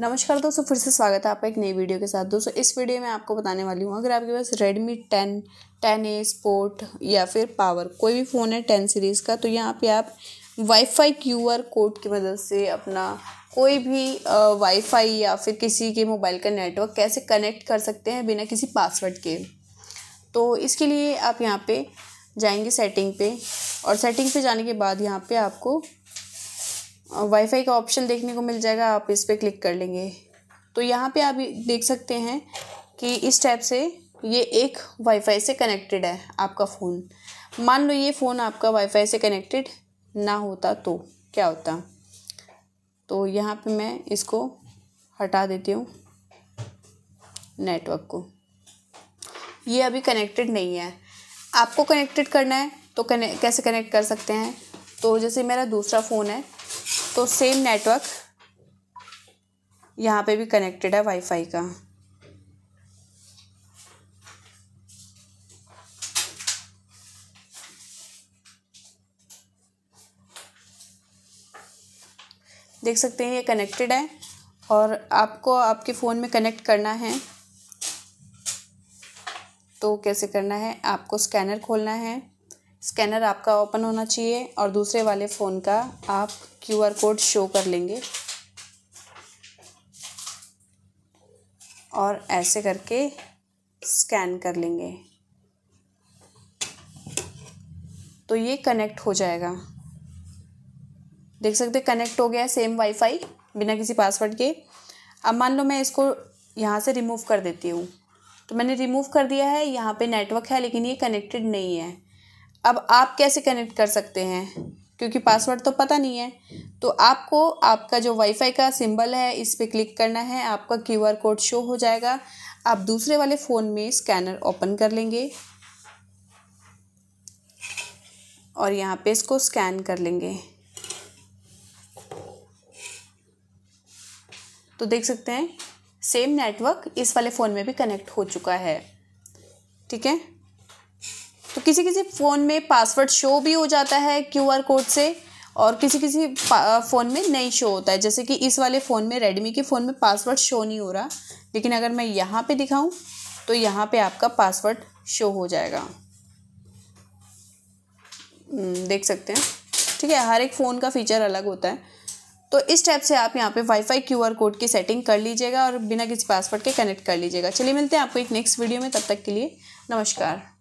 नमस्कार दोस्तों फिर से स्वागत है आपका एक नई वीडियो के साथ दोस्तों इस वीडियो में आपको बताने वाली हूँ अगर आपके पास Redmi ten ten A sport या फिर पावर कोई भी फ़ोन है टेन सीरीज़ का तो यहाँ पे आप वाईफाई क्यूआर कोड की मदद से अपना कोई भी वाईफाई या फिर किसी के मोबाइल का नेटवर्क कैसे कनेक्ट कर सकते हैं बिना किसी पासवर्ड के तो इसके लिए आप यहाँ पर जाएंगे सेटिंग पे और सेटिंग पे जाने के बाद यहाँ पे आपको वाईफाई का ऑप्शन देखने को मिल जाएगा आप इस पर क्लिक कर लेंगे तो यहाँ पे आप देख सकते हैं कि इस टैप से ये एक वाईफाई से कनेक्टेड है आपका फ़ोन मान लो ये फ़ोन आपका वाईफाई से कनेक्टेड ना होता तो क्या होता तो यहाँ पे मैं इसको हटा देती हूँ नेटवर्क को ये अभी कनेक्टेड नहीं है आपको कनेक्टेड करना है तो कने कैसे कनेक्ट कर सकते हैं तो जैसे मेरा दूसरा फ़ोन है तो सेम नेटवर्क यहाँ पे भी कनेक्टेड है वाईफाई का देख सकते हैं ये कनेक्टेड है और आपको आपके फ़ोन में कनेक्ट करना है तो कैसे करना है आपको स्कैनर खोलना है स्कैनर आपका ओपन होना चाहिए और दूसरे वाले फ़ोन का आप क्यूआर कोड शो कर लेंगे और ऐसे करके स्कैन कर लेंगे तो ये कनेक्ट हो जाएगा देख सकते कनेक्ट हो गया सेम वाईफाई बिना किसी पासवर्ड के अब मान लो मैं इसको यहाँ से रिमूव कर देती हूँ तो मैंने रिमूव कर दिया है यहाँ पे नेटवर्क है लेकिन ये कनेक्टेड नहीं है अब आप कैसे कनेक्ट कर सकते हैं क्योंकि पासवर्ड तो पता नहीं है तो आपको आपका जो वाईफाई का सिंबल है इस पर क्लिक करना है आपका क्यूआर कोड शो हो जाएगा आप दूसरे वाले फ़ोन में स्कैनर ओपन कर लेंगे और यहाँ पे इसको स्कैन कर लेंगे तो देख सकते हैं सेम नेटवर्क इस वाले फ़ोन में भी कनेक्ट हो चुका है ठीक है तो किसी किसी फ़ोन में पासवर्ड शो भी हो जाता है क्यू कोड से और किसी किसी फ़ोन में नहीं शो होता है जैसे कि इस वाले फ़ोन में रेडमी के फ़ोन में पासवर्ड शो नहीं हो रहा लेकिन अगर मैं यहाँ पे दिखाऊं तो यहाँ पे आपका पासवर्ड शो हो जाएगा हम्म, देख सकते हैं ठीक है हर एक फ़ोन का फीचर अलग होता है तो इस टाइप से आप यहाँ पे वाईफाई क्यूआर कोड की सेटिंग कर लीजिएगा और बिना किसी पासवर्ड के कनेक्ट कर लीजिएगा चलिए मिलते हैं आपको एक नेक्स्ट वीडियो में तब तक के लिए नमस्कार